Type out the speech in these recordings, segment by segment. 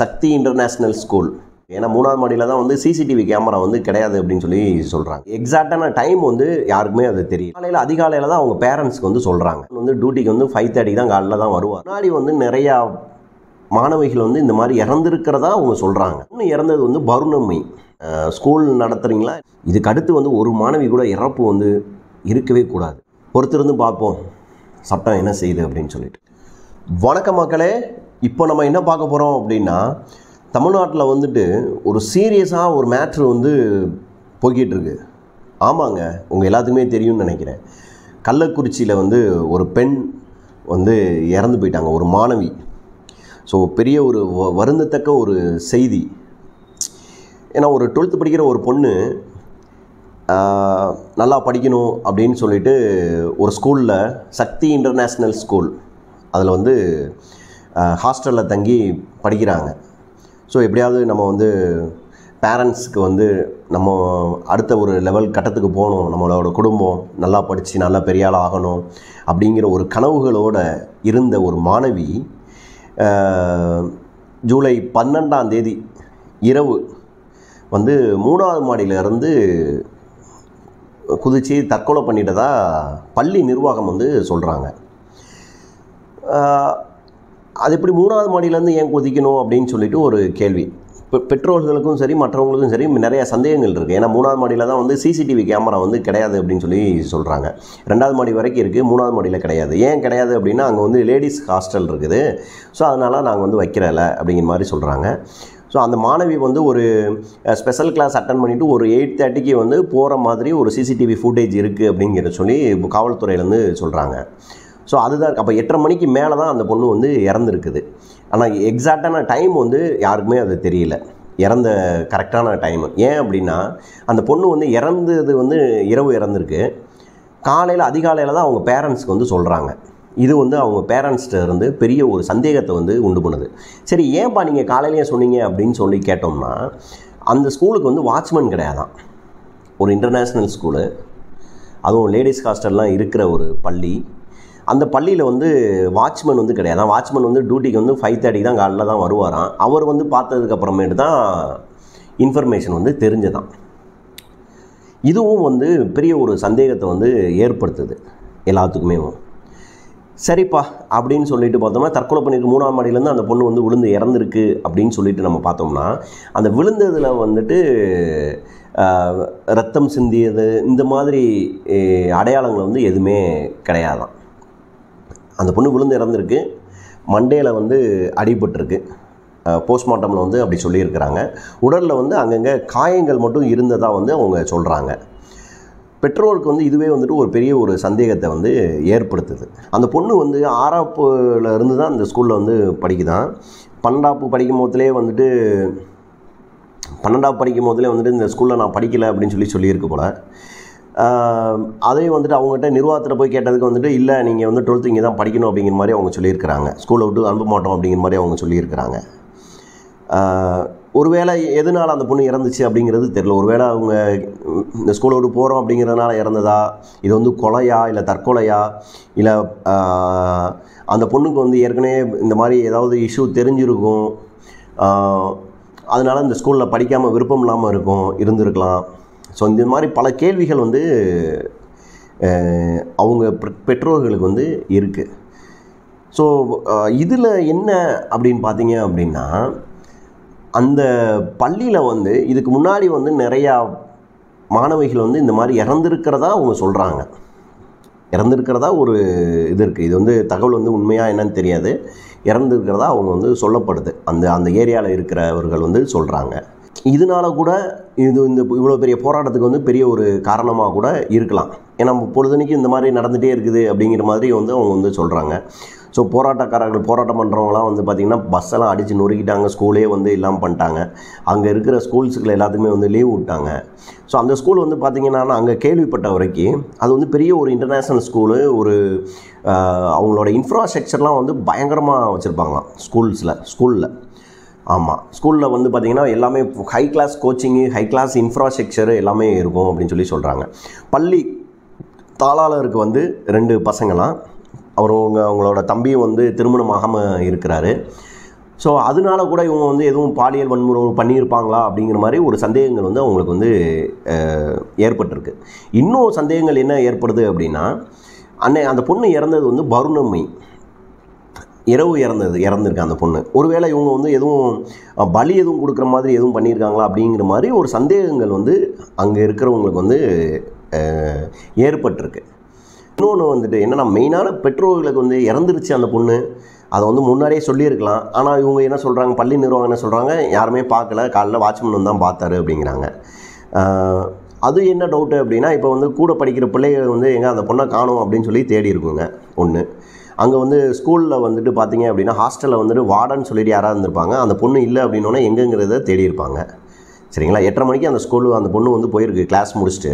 சக்தி international school ஏன்னா மூணாவது மாடியில் தான் வந்து சிசிடிவி கேமரா வந்து கிடையாது அப்படின்னு சொல்லி சொல்கிறாங்க எக்ஸாக்டான டைம் வந்து யாருக்குமே அது தெரியும் காலையில் அதிகாலையில் தான் அவங்க பேரண்ட்ஸ்க்கு வந்து சொல்கிறாங்க வந்து டியூட்டிக்கு வந்து ஃபைவ் தேர்ட்டி தான் காலையில் தான் வருவார் முன்னாடி வந்து நிறையா மாணவிகள் வந்து இந்த மாதிரி இறந்துருக்கிறதா அவங்க சொல்கிறாங்க இன்னும் இறந்தது வந்து பருணம்மை ஸ்கூல் நடத்துகிறீங்களா இதுக்கு அடுத்து வந்து ஒரு மாணவி கூட இறப்பு வந்து இருக்கவே கூடாது பொறுத்திருந்து பார்ப்போம் சட்டம் என்ன செய்யுது அப்படின்னு சொல்லிட்டு வணக்க மக்களே இப்போ நம்ம என்ன பார்க்க போகிறோம் அப்படின்னா தமிழ்நாட்டில் வந்துட்டு ஒரு சீரியஸாக ஒரு மேட்ரு வந்து போய்கிட்டுருக்கு ஆமாங்க உங்கள் எல்லாத்துக்குமே தெரியும்னு நினைக்கிறேன் கள்ளக்குறிச்சியில் வந்து ஒரு பெண் வந்து இறந்து போயிட்டாங்க ஒரு மாணவி ஸோ பெரிய ஒரு வருந்தத்தக்க ஒரு செய்தி ஏன்னா ஒரு டுவெல்த்து படிக்கிற ஒரு பொண்ணு நல்லா படிக்கணும் அப்படின்னு சொல்லிட்டு ஒரு ஸ்கூலில் சக்தி இன்டர்நேஷ்னல் ஸ்கூல் அதில் வந்து ஹாஸ்டலில் தங்கி படிக்கிறாங்க ஸோ எப்படியாவது நம்ம வந்து பேரண்ட்ஸுக்கு வந்து நம்ம அடுத்த ஒரு லெவல் கட்டத்துக்கு போகணும் நம்மளோட குடும்பம் நல்லா படித்து நல்லா பெரிய ஆள் ஆகணும் அப்படிங்கிற ஒரு கனவுகளோடு இருந்த ஒரு மாணவி ஜூலை பன்னெண்டாம் தேதி இரவு வந்து மூணாவது மாடியிலேருந்து குதித்து தற்கொலை பண்ணிட்டதாக பள்ளி நிர்வாகம் வந்து சொல்கிறாங்க அது எப்படி மூணாவது மாடியிலேருந்து ஏன் குதிக்கணும் அப்படின்னு சொல்லிட்டு ஒரு கேள்வி இப்போ பெற்றோர்களுக்கும் சரி மற்றவங்களுக்கும் சரி நிறைய சந்தேகங்கள் இருக்குது ஏன்னா மூணாவது மாடியில் தான் வந்து சிசிடிவி கேமரா வந்து கிடையாது அப்படின்னு சொல்லி சொல்கிறாங்க ரெண்டாவது மாடி வரைக்கும் இருக்குது மூணாவது மாடியில் கிடையாது ஏன் கிடையாது அப்படின்னா அங்கே வந்து லேடிஸ் ஹாஸ்டல் இருக்குது ஸோ அதனால் நாங்கள் வந்து வைக்கிறல அப்படிங்கிற மாதிரி சொல்கிறாங்க ஸோ அந்த மாணவி வந்து ஒரு ஸ்பெஷல் கிளாஸ் அட்டன் பண்ணிவிட்டு ஒரு எயிட் தேர்ட்டிக்கு வந்து போகிற மாதிரி ஒரு சிசிடிவி ஃபுட்டேஜ் இருக்குது அப்படிங்கிற சொல்லி காவல்துறையிலேருந்து சொல்கிறாங்க ஸோ அதுதான் அப்போ எட்டரை மணிக்கு மேலே தான் அந்த பொண்ணு வந்து இறந்துருக்குது ஆனால் எக்ஸாக்டான டைம் வந்து யாருக்குமே அது தெரியல இறந்த கரெக்டான டைம் ஏன் அப்படின்னா அந்த பொண்ணு வந்து இறந்தது வந்து இரவு இறந்துருக்கு காலையில் அதிகாலையில் தான் அவங்க பேரண்ட்ஸ்க்கு வந்து சொல்கிறாங்க இது வந்து அவங்க பேரண்ட்ஸ்கிட்ட இருந்து பெரிய ஒரு சந்தேகத்தை வந்து உண்டு பண்ணுது சரி ஏன்பா நீங்கள் காலையிலேயே சொன்னீங்க அப்படின்னு சொல்லி கேட்டோம்னா அந்த ஸ்கூலுக்கு வந்து வாட்ச்மேன் கிடையாதான் ஒரு இன்டர்நேஷ்னல் ஸ்கூலு அதுவும் லேடிஸ் ஹாஸ்டல்லாம் இருக்கிற ஒரு பள்ளி அந்த பள்ளியில் வந்து வாட்ச்மேன் வந்து கிடையாது வாட்ச்மேன் வந்து டியூட்டிக்கு வந்து ஃபைவ் தேர்ட்டிக்கு தான் காலையில் தான் வருவாராம் அவர் வந்து பார்த்ததுக்கப்புறமேட்டு தான் இன்ஃபர்மேஷன் வந்து தெரிஞ்சதான் இதுவும் வந்து பெரிய ஒரு சந்தேகத்தை வந்து ஏற்படுத்துது எல்லாத்துக்குமே சரிப்பா அப்படின்னு சொல்லிட்டு பார்த்தோம்னா தற்கொலை பண்ணிட்டு மூணாம் மாடியிலேருந்து அந்த பொண்ணு வந்து விழுந்து இறந்துருக்கு அப்படின்னு சொல்லிட்டு நம்ம பார்த்தோம்னா அந்த விழுந்ததில் வந்துட்டு ரத்தம் சிந்தியது இந்த மாதிரி அடையாளங்கள் வந்து எதுவுமே கிடையாதான் அந்த பொண்ணு விழுந்து இறந்துருக்கு மண்டேயில் வந்து அடிபட்டிருக்கு போஸ்ட்மார்ட்டமில் வந்து அப்படி சொல்லியிருக்கிறாங்க உடலில் வந்து அங்கங்கே காயங்கள் மட்டும் இருந்ததாக வந்து அவங்க சொல்கிறாங்க பெற்றோருக்கு வந்து இதுவே வந்துட்டு ஒரு பெரிய ஒரு சந்தேகத்தை வந்து ஏற்படுத்துது அந்த பொண்ணு வந்து ஆறாப்புல இருந்து தான் அந்த ஸ்கூலில் வந்து படிக்குதான் பன்னெண்டாப்பு படிக்கும் போதுலேயே வந்துட்டு பன்னெண்டாப்பு படிக்கும் போதுலேயே வந்துட்டு இந்த ஸ்கூலில் நான் படிக்கலை அப்படின்னு சொல்லி சொல்லியிருக்க போல் அதையும் வந்துட்டு அவங்ககிட்ட நிர்வாகத்தில் போய் கேட்டதுக்கு வந்துட்டு இல்லை நீங்கள் வந்து டுவெல்த்து இங்கே தான் படிக்கணும் அப்படிங்கிற மாதிரி அவங்க சொல்லியிருக்கிறாங்க ஸ்கூலை விட்டு அனுப்ப மாட்டோம் அப்படிங்கிற மாதிரி அவங்க சொல்லியிருக்கிறாங்க ஒருவேளை எதனால் அந்த பொண்ணு இறந்துச்சு அப்படிங்கிறது தெரில ஒருவேளை அவங்க இந்த ஸ்கூலை விட்டு போகிறோம் அப்படிங்கிறதுனால இறந்ததா இது வந்து கொலையா இல்லை தற்கொலையா இல்லை அந்த பொண்ணுக்கு வந்து ஏற்கனவே இந்த மாதிரி ஏதாவது இஷ்யூ தெரிஞ்சிருக்கும் அதனால் இந்த ஸ்கூலில் படிக்காமல் விருப்பம் இல்லாமல் இருக்கும் இருந்திருக்கலாம் ஸோ இந்த மாதிரி பல கேள்விகள் வந்து அவங்க பெற்றோர்களுக்கு வந்து இருக்குது ஸோ இதில் என்ன அப்படின்னு பார்த்தீங்க அப்படின்னா அந்த பள்ளியில் வந்து இதுக்கு முன்னாடி வந்து நிறையா மாணவிகள் வந்து இந்த மாதிரி இறந்துருக்கிறதா அவங்க சொல்கிறாங்க இறந்துருக்கிறதா ஒரு இது இருக்குது இது வந்து தகவல் வந்து உண்மையாக என்னன்னு தெரியாது இறந்துருக்கிறதா அவங்க வந்து சொல்லப்படுது அந்த அந்த ஏரியாவில் இருக்கிறவர்கள் வந்து சொல்கிறாங்க இதனால கூட இது இந்த இவ்வளோ பெரிய போராட்டத்துக்கு வந்து பெரிய ஒரு காரணமாக கூட இருக்கலாம் ஏன்னா பொழுதுனைக்கு இந்த மாதிரி நடந்துகிட்டே இருக்குது அப்படிங்கிற மாதிரி வந்து அவங்க வந்து சொல்கிறாங்க ஸோ போராட்டக்காரர்கள் போராட்டம் பண்ணுறவங்களாம் வந்து பார்த்திங்கன்னா பஸ்ஸெல்லாம் அடித்து நொறுக்கிட்டாங்க ஸ்கூலே வந்து இல்லாமல் பண்ணிட்டாங்க அங்கே இருக்கிற ஸ்கூல்ஸுக்கில் எல்லாத்துக்குமே வந்து லீவ் விட்டாங்க ஸோ அந்த ஸ்கூல் வந்து பார்த்திங்கன்னா அங்கே கேள்விப்பட்ட வரைக்கும் அது வந்து பெரிய ஒரு இன்டர்நேஷ்னல் ஸ்கூலு ஒரு அவங்களோட இன்ஃப்ராஸ்ட்ரக்சர்லாம் வந்து பயங்கரமாக வச்சுருப்பாங்களாம் ஸ்கூல்ஸில் ஸ்கூலில் ஆமாம் ஸ்கூலில் வந்து பார்த்திங்கன்னா எல்லாமே high class coaching high class infrastructure எல்லாமே இருக்கும் அப்படின்னு சொல்லி சொல்கிறாங்க பள்ளி தாளாளருக்கு வந்து ரெண்டு பசங்களாம் அவங்க அவங்களோட தம்பியும் வந்து திருமணமாகாமல் இருக்கிறாரு ஸோ அதனால கூட இவங்க வந்து எதுவும் பாலியல் வன்முறை பண்ணியிருப்பாங்களா அப்படிங்கிற மாதிரி ஒரு சந்தேகங்கள் வந்து அவங்களுக்கு வந்து ஏற்பட்டிருக்கு இன்னும் சந்தேகங்கள் என்ன ஏற்படுது அப்படின்னா அன்னை அந்த பொண்ணு இறந்தது வந்து பௌர்ணமி இரவு இறந்தது இறந்துருக்கு அந்த பொண்ணு ஒருவேளை இவங்க வந்து எதுவும் பலி எதுவும் கொடுக்குற மாதிரி எதுவும் பண்ணியிருக்காங்களா அப்படிங்கிற மாதிரி ஒரு சந்தேகங்கள் வந்து அங்கே இருக்கிறவங்களுக்கு வந்து ஏற்பட்டிருக்கு இன்னொன்று வந்துட்டு என்னென்னா மெயினான பெற்றோர்களுக்கு வந்து இறந்துருச்சு அந்த பொண்ணு அதை வந்து முன்னாடியே சொல்லியிருக்கலாம் ஆனால் இவங்க என்ன சொல்கிறாங்க பள்ளி நிர்வாகம் என்ன சொல்கிறாங்க யாருமே பார்க்கல காலைல வாட்ச்மேன் தான் பார்த்தாரு அப்படிங்கிறாங்க அது என்ன டவுட்டு அப்படின்னா இப்போ வந்து கூட படிக்கிற பிள்ளைகள் வந்து எங்கே அந்த பொண்ணை காணும் அப்படின்னு சொல்லி தேடி இருக்குங்க ஒன்று அங்கே வந்து ஸ்கூலில் வந்துட்டு பார்த்தீங்க அப்படின்னா ஹாஸ்டலில் வந்துட்டு வார்டன் சொல்லிட்டு யாராக இருந்திருப்பாங்க அந்த பொண்ணு இல்லை அப்படின்னோடனே எங்கேங்கிறத தேடி இருப்பாங்க சரிங்களா எட்டரை மணிக்கு அந்த ஸ்கூலு அந்த பொண்ணு வந்து போயிருக்கு கிளாஸ் முடிச்சுட்டு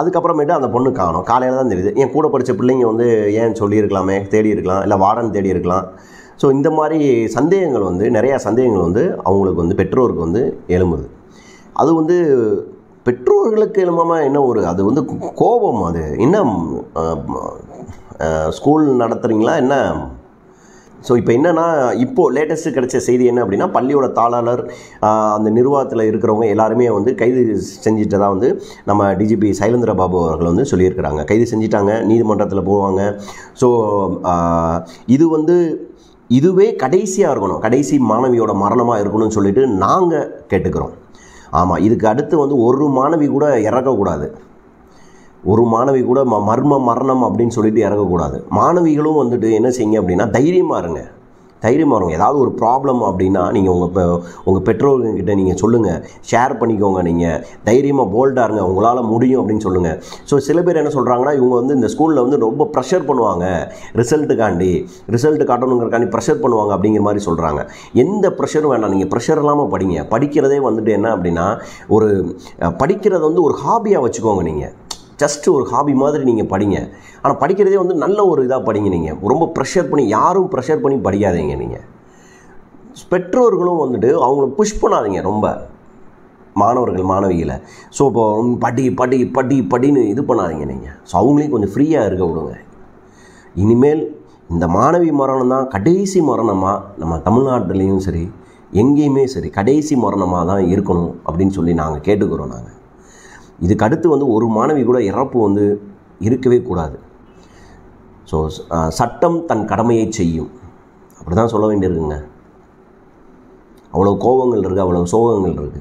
அதுக்கப்புறமேட்டு அந்த பொண்ணு காணும் காலையில் தான் தெரியுது என் கூட படித்த பிள்ளைங்க வந்து ஏன் சொல்லியிருக்கலாமே தேடி இருக்கலாம் இல்லை வார்டன் தேடி இருக்கலாம் ஸோ இந்த மாதிரி சந்தேகங்கள் வந்து நிறையா சந்தேகங்கள் வந்து அவங்களுக்கு வந்து பெற்றோருக்கு வந்து எழும்புது அது வந்து பெற்றோர்களுக்கு எழுமாமல் என்ன ஒரு அது வந்து கோபம் அது என்ன ஸ்கூல் நடத்துகிறீங்களா என்ன ஸோ இப்போ என்னென்னா இப்போது லேட்டஸ்ட்டு கிடைச்ச செய்தி என்ன அப்படின்னா பள்ளியோட தாளாளர் அந்த நிர்வாகத்தில் இருக்கிறவங்க எல்லாருமே வந்து கைது செஞ்சுட்டு தான் வந்து நம்ம டிஜிபி சைலேந்திர பாபு அவர்கள் வந்து சொல்லியிருக்கிறாங்க கைது செஞ்சிட்டாங்க நீதிமன்றத்தில் போவாங்க ஸோ இது வந்து இதுவே கடைசியாக இருக்கணும் கடைசி மாணவியோட மரணமாக இருக்கணும்னு சொல்லிட்டு நாங்கள் கேட்டுக்கிறோம் ஆமாம் இதுக்கு அடுத்து வந்து ஒரு மாணவி கூட இறக்கக்கூடாது ஒரு மாணவி கூட ம மர்ம மரணம் அப்படின்னு சொல்லிட்டு இறங்கக்கூடாது மாணவிகளும் வந்துட்டு என்ன செய்யுங்க அப்படின்னா தைரியமாக இருங்க தைரியமாக இருங்க ஏதாவது ஒரு ப்ராப்ளம் அப்படின்னா நீங்கள் உங்கள் இப்போ உங்கள் பெற்றோர்கிட்ட நீங்கள் சொல்லுங்கள் ஷேர் பண்ணிக்கோங்க நீங்கள் தைரியமாக போல்டாக இருங்க உங்களால் முடியும் அப்படின்னு சொல்லுங்கள் ஸோ சில பேர் என்ன சொல்கிறாங்கன்னா இவங்க வந்து இந்த ஸ்கூலில் வந்து ரொம்ப ப்ரெஷர் பண்ணுவாங்க ரிசல்ட்டுக்காண்டி ரிசல்ட்டு காட்டணுங்கிறக்காண்டி ப்ரெஷர் பண்ணுவாங்க அப்படிங்கிற மாதிரி சொல்கிறாங்க எந்த ப்ரெஷரும் வேண்டாம் நீங்கள் ப்ரெஷர் இல்லாமல் படிங்க படிக்கிறதே வந்துட்டு என்ன அப்படின்னா ஒரு படிக்கிறத வந்து ஒரு ஹாபியாக வச்சுக்கோங்க நீங்கள் ஜஸ்ட்டு ஒரு ஹாபி மாதிரி நீங்கள் படிங்க ஆனால் படிக்கிறதே வந்து நல்ல ஒரு இதாக படிங்க நீங்கள் ரொம்ப ப்ரெஷர் பண்ணி யாரும் ப்ரெஷர் பண்ணி படிக்காதீங்க நீங்கள் பெற்றோர்களும் வந்துட்டு அவங்கள புஷ் பண்ணாதீங்க ரொம்ப மாணவர்கள் மாணவிகளை ஸோ இப்போ படி படி படி படின்னு இது பண்ணாதீங்க நீங்கள் ஸோ அவங்களையும் கொஞ்சம் ஃப்ரீயாக இருக்க விடுங்க இனிமேல் இந்த மாணவி மரணம் தான் கடைசி மரணமாக நம்ம தமிழ்நாட்டிலையும் சரி எங்கேயுமே சரி கடைசி மரணமாக தான் இருக்கணும் அப்படின்னு சொல்லி நாங்கள் கேட்டுக்கிறோம் நாங்கள் இதுக்கு அடுத்து வந்து ஒரு மாணவி கூட இறப்பு வந்து இருக்கவே கூடாது ஸோ சட்டம் தன் கடமையை செய்யும் அப்படி தான் சொல்ல வேண்டியிருக்குங்க அவ்வளோ கோபங்கள் இருக்குது அவ்வளோ சோகங்கள் இருக்குது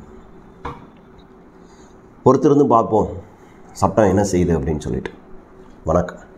பொறுத்திருந்து பார்ப்போம் சட்டம் என்ன செய்யுது அப்படின்னு சொல்லிட்டு வணக்கம்